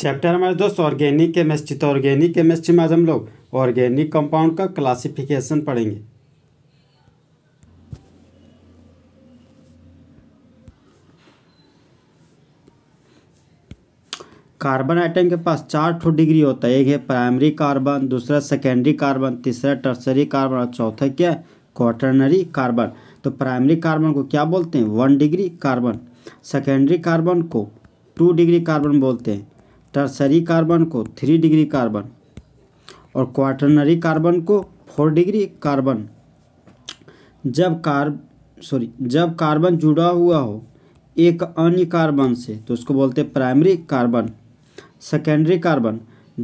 chapter हमारे दोस्त organic chemistry तो ऑर्गेनिक केमिस्ट्री में आज हम लोग ऑर्गेनिक कंपाउंड का क्लासिफिकेशन पढ़ेंगे कार्बन आइटम के पास चार ठो डिग्री होता है एक है प्राइमरी कार्बन दूसरा सेकेंडरी कार्बन तीसरा टर्सरी कार्बन और चौथा क्या है कार्बन तो प्राइमरी कार्बन को क्या बोलते हैं one degree carbon secondary carbon को टू डिग्री कार्बन बोलते हैं टर्सरी कार्बन को थ्री डिग्री कार्बन और क्वाटरनरी कार्बन को फोर डिग्री कार्बन जब कार्ब सॉरी जब कार्बन जुड़ा हुआ हो एक अन्य कार्बन से तो उसको बोलते हैं प्राइमरी कार्बन सेकेंडरी कार्बन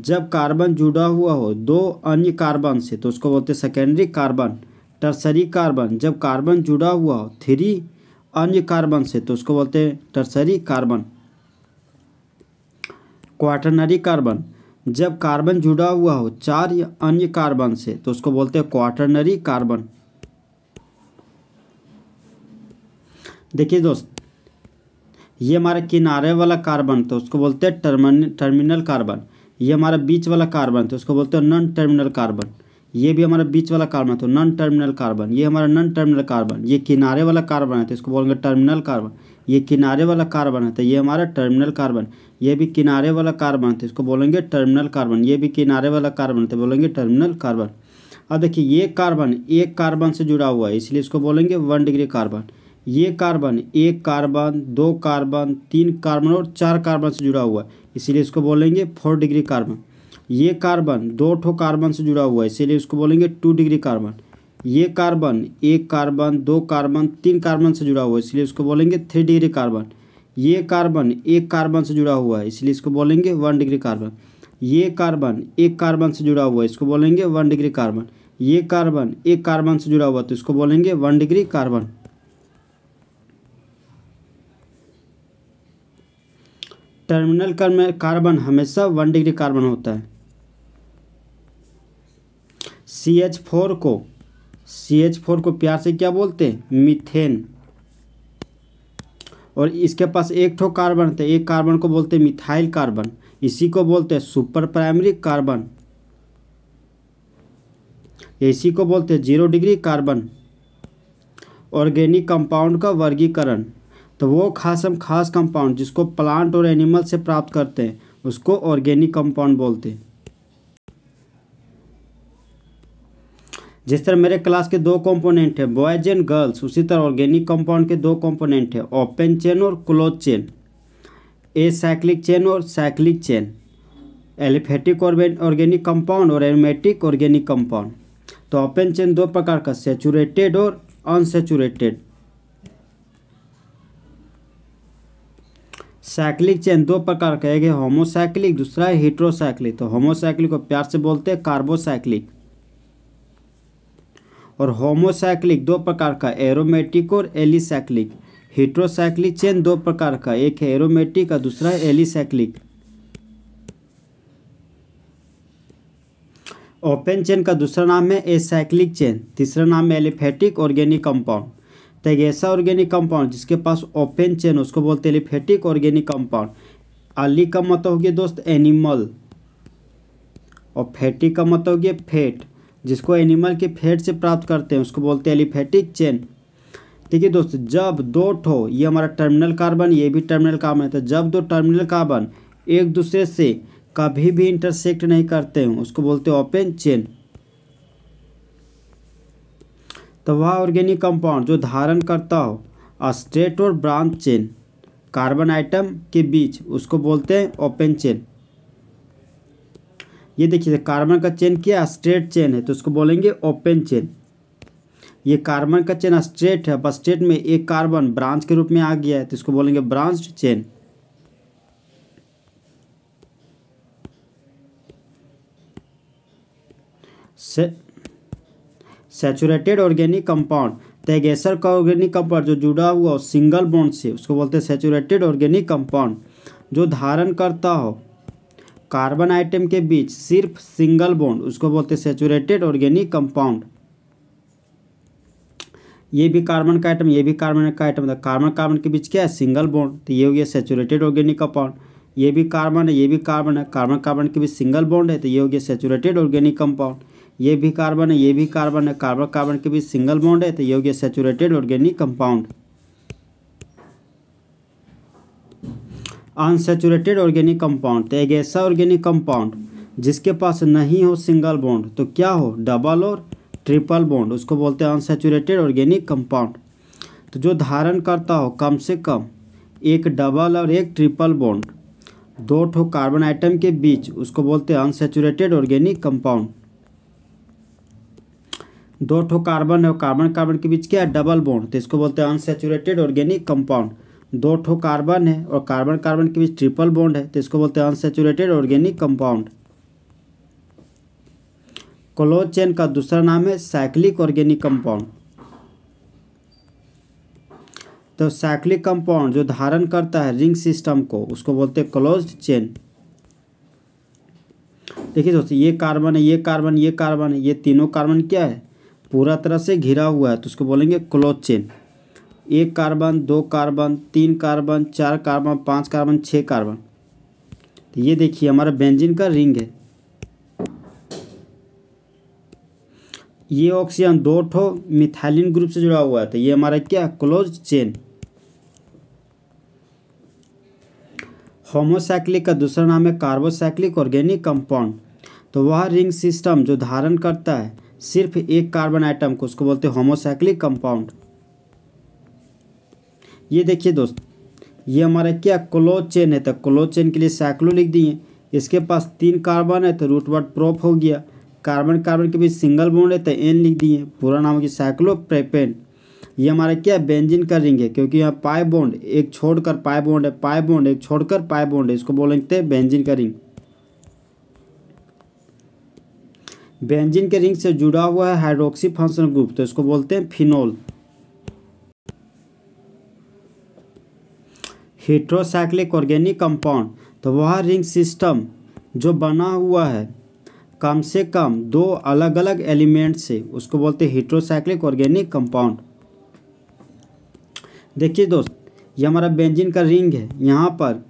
जब कार्बन जुड़ा हुआ हो दो अन्य कार्बन से तो उसको बोलते हैं सेकेंडरी कार्बन टर्सरी कार्बन जब कार्बन जुड़ा हुआ हो थ्री अन्य कार्बन से तो उसको बोलते हैं टर्सरी कार्बन क्वाटरनरी कार्बन जब कार्बन जुड़ा हुआ हो चार या अन्य कार्बन से तो उसको बोलते हैं क्वाटरनरी कार्बन देखिए दोस्त ये हमारा किनारे वाला कार्बन तो उसको बोलते हैं टर्मिनल कार्बन ये हमारा बीच वाला कार्बन तो उसको बोलते हैं नॉन टर्मिनल कार्बन ये भी हमारा बीच वाला कार्बन है तो नॉन टर्मिनल कार्बन ये हमारा नॉन टर्मिनल कार्बन ये किनारे वाला कार्बन है तो इसको बोलेंगे टर्मिनल कार्बन ये किनारे वाला कार्बन है तो ये हमारा टर्मिनल कार्बन ये भी किनारे वाला कार्बन है तो इसको बोलेंगे टर्मिनल कार्बन ये भी किनारे वाला कार्बन है तो बोलेंगे टर्मिनल कार्बन अब देखिए ये कार्बन एक कार्बन से जुड़ा हुआ है इसलिए इसको बोलेंगे वन डिग्री कार्बन ये कार्बन एक कार्बन दो कार्बन तीन कार्बन और चार कार्बन से जुड़ा हुआ है इसीलिए इसको बोलेंगे फोर डिग्री कार्बन ये कार्बन दो ठो कार्बन से जुड़ा हुआ है इसीलिए इसको बोलेंगे टू डिग्री कार्बन ये कार्बन एक कार्बन दो कार्बन तीन कार्बन से जुड़ा हुआ है इसलिए इसको बोलेंगे थ्री डिग्री कार्बन ये कार्बन एक कार्बन से जुड़ा हुआ है इसलिए इसको बोलेंगे वन डिग्री कार्बन ये कार्बन एक कार्बन से जुड़ा हुआ है इसको बोलेंगे वन डिग्री कार्बन ये कार्बन एक कार्बन से जुड़ा हुआ है तो इसको बोलेंगे one degree carbon terminal carbon हमेशा वन डिग्री कार्बन होता है सी एच फोर को सी एच फोर को प्यार से क्या बोलते हैं मिथेन और इसके पास एक ठो कार्बन थे एक कार्बन को बोलते हैं मिथाइल कार्बन इसी को बोलते हैं सुपर प्राइमरी कार्बन इसी को बोलते हैं zero degree carbon organic compound का वर्गीकरण तो वो खास हम खास कंपाउंड जिसको प्लांट और एनिमल से प्राप्त करते हैं उसको ऑर्गेनिक कंपाउंड बोलते हैं जिस तरह मेरे क्लास के दो कंपोनेंट है बॉयज एंड गर्ल्स उसी तरह ऑर्गेनिक कंपाउंड के दो कंपोनेंट है ओपन चेन और close chain acyclic chain और cyclic chain aliphatic organic compound और एरोमेटिक ऑर्गेनिक कंपाउंड तो ओपन चेन दो प्रकार का सेचूरेटेड और अनसेचूरेटेड साइक्लिक चेन दो प्रकार का एक है होमोसाइक्लिक दूसरा है हीट्रोसाइक्लिक तो होमोसाइक्लिक को प्यार से बोलते हैं कार्बोसाइक्लिक और होमोसाइक्लिक दो प्रकार का एरोमेटिक और एलिसाइक्लिक हिट्रोसाइक्लिक चेन दो प्रकार का एक है एरोमेटिक और दूसरा है एलिसाइक्लिक ओपन चेन का दूसरा नाम है एसाइक्लिक चेन तीसरा नाम है एलिफेटिक ऑर्गेनिक कंपाउंड तो एक ऐसा ऑर्गेनिक कंपाउंड जिसके पास ओपन चेन उसको बोलते हैं एलिफेटिक ऑर्गेनिक कंपाउंड अली का मतलब हो गया दोस्त एनिमल और फैटी का मतलब हो गया फैट जिसको एनिमल के फैट से प्राप्त करते हैं उसको बोलते हैं एलिफेटिक चेन ठीक है दोस्तों जब दो ठो ये हमारा टर्मिनल कार्बन ये भी टर्मिनल कार्बन है तो जब दो टर्मिनल कार्बन एक दूसरे से कभी भी इंटरसेक्ट नहीं करते हैं उसको बोलते हैं ओपन चेन तो वह ऑर्गेनिक कंपाउंड जो धारण करता हो अस्ट्रेट और ब्रांच चेन कार्बन आइटम के बीच उसको बोलते हैं ओपन चेन ये देखिए कार्बन का चेन क्या स्ट्रेट चेन है तो इसको बोलेंगे ओपन चेन ये कार्बन का चेन स्ट्रेट है बस स्ट्रेट में एक कार्बन ब्रांच के रूप में आ गया है तो इसको बोलेंगे ब्रांच चेन से सेचुरेटेड ऑर्गेनिक कंपाउंड तेगेसर का ऑर्गेनिक कंपाउंड जो जुड़ा हुआ हो सिंगल बॉन्ड से उसको बोलते हैं सेचुरेटेड ऑर्गेनिक कंपाउंड जो धारण करता हो कार्बन आइटम के बीच सिर्फ सिंगल बॉन्ड उसको बोलते हैं सेचुरेटेड ऑर्गेनिक कंपाउंड ये भी कार्बन का आइटम ये भी कार्बन का आइटम था तो कार्बन कार्बन के बीच क्या है सिंगल बॉन्ड तो ये हो गया सेचुरेटेड ऑर्गेनिक कंपाउंड ये भी कार्बन है ये भी कार्बन है कार्बन कार्बन के बीच सिंगल बॉन्ड है तो ये हो गया सेचुरेटेड ऑर्गेनिक कंपाउंड ये भी कार्बन है ये भी कार्बन है कार्बन कार्बन के बीच सिंगल बॉन्ड है तो ये हो गया saturated organic compound unsaturated organic compound तो एक ऐसा ऑर्गेनिक कंपाउंड जिसके पास नहीं हो सिंगल बॉन्ड तो क्या हो डबल और ट्रिपल बॉन्ड उसको बोलते हैं अनसेचुरेटेड ऑर्गेनिक कंपाउंड तो जो धारण करता हो कम से कम एक डबल और एक ट्रिपल बॉन्ड दो ठो कार्बन आइटम के बीच उसको बोलते हैं अनसेचुरेटेड ऑर्गेनिक कंपाउंड दो ठो कार्बन और कार्बन कार्बन के बीच क्या है डबल बॉन्ड तो इसको बोलते हैं अनसेचुरेटेड ऑर्गेनिक कंपाउंड दो ठो कार्बन है और कार्बन कार्बन के बीच ट्रिपल बॉन्ड है तो इसको बोलते हैं unsaturated organic compound close chain का दूसरा नाम है साइक्लिक ऑर्गेनिक कंपाउंड तो साइक्लिक कंपाउंड जो धारण करता है रिंग सिस्टम को उसको बोलते हैं क्लोज चेन देखिए दोस्तों ये कार्बन है ये कार्बन ये कार्बन है ये तीनों कार्बन क्या है पूरा तरह से घिरा हुआ है तो उसको बोलेंगे क्लोज चेन एक कार्बन दो कार्बन तीन कार्बन चार कार्बन पाँच कार्बन छः कार्बन तो ये देखिए हमारा बेंजीन का रिंग है ये ऑक्सीजन दो ठो मिथाइलिन ग्रुप से जुड़ा हुआ है तो ये हमारा क्या क्लोज चेन होमोसाइक्लिक का दूसरा नाम है कार्बोसाइक्लिक ऑर्गेनिक कंपाउंड तो वह रिंग सिस्टम जो धारण करता है सिर्फ एक कार्बन आइटम को उसको बोलते हैं होमोसाइक्लिक कंपाउंड ये देखिए दोस्त ये हमारा क्या क्लोज चेन है तो क्लोज चेन के लिए साइक्लो लिख दिए इसके पास तीन कार्बन है तो रूट वर्ड प्रोप हो गया कार्बन कार्बन के बीच सिंगल बॉन्ड है तो एन लिख दिए पूरा नाम हो गया साइक्लो प्रेपेन ये हमारा क्या बेंजिन का रिंग है क्योंकि यहाँ पाए बॉन्ड एक छोड़कर पाए बॉन्ड है पाए बॉन्ड एक छोड़कर पाए बॉन्ड है इसको लिखते हैं बेंजिन का रिंग बेंजिन के रिंग से जुड़ा हुआ है हाइड्रोक्सी फंक्शन ग्रुप तो इसको बोलते हैं फिनोल हीट्रोसाइक्लिक ऑर्गेनिक कंपाउंड तो वह रिंग सिस्टम जो बना हुआ है कम से कम दो अलग अलग एलिमेंट से उसको बोलते हैं हीट्रोसाइक्लिक ऑर्गेनिक कंपाउंड देखिए दोस्त ये हमारा बेंजिन का रिंग है यहाँ पर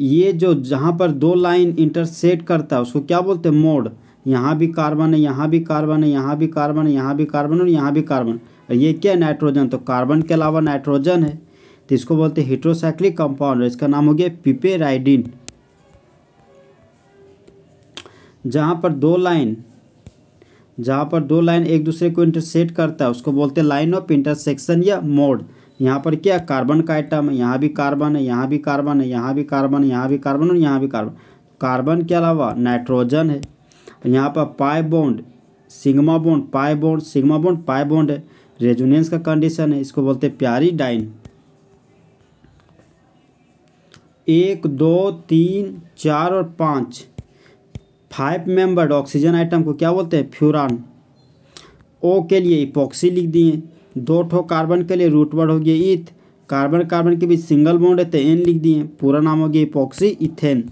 ये जो जहाँ पर दो लाइन इंटरसेट करता है उसको क्या बोलते हैं मोड यहाँ भी कार्बन है यहाँ भी कार्बन है यहाँ भी कार्बन है यहाँ भी कार्बन और यहाँ भी कार्बन और ये क्या नाइट्रोजन तो कार्बन के अलावा नाइट्रोजन है तो इसको बोलते हैं हिट्रोसाइक्लिक कंपाउंड इसका नाम हो गया पिपेराइडिन जहाँ पर दो लाइन जहाँ पर दो लाइन एक दूसरे को इंटरसेट करता है उसको बोलते हैं लाइन ऑफ इंटरसेक्शन या मोड यहाँ पर क्या कार्बन का आइटम है यहाँ भी कार्बन है यहाँ भी कार्बन है यहाँ भी कार्बन है यहाँ भी कार्बन और यहाँ भी कार्बन कार्बन के अलावा नाइट्रोजन है यहाँ पर pi bond sigma bond pi bond sigma bond pi bond है रेजुनेंस का कंडीशन है इसको बोलते हैं प्यारी डाइन एक दो तीन चार और पाँच फाइव मेंबर्ड ऑक्सीजन आइटम को क्या बोलते हैं फ्यूरान ओ के लिए इपॉक्सी लिख दिए दो ठो कार्बन के लिए रूटवर्ड हो गया इथ कार्बन कार्बन के बीच सिंगल बॉन्ड है तो एन लिख दिए पूरा नाम हो गया इपॉक्सी इथेन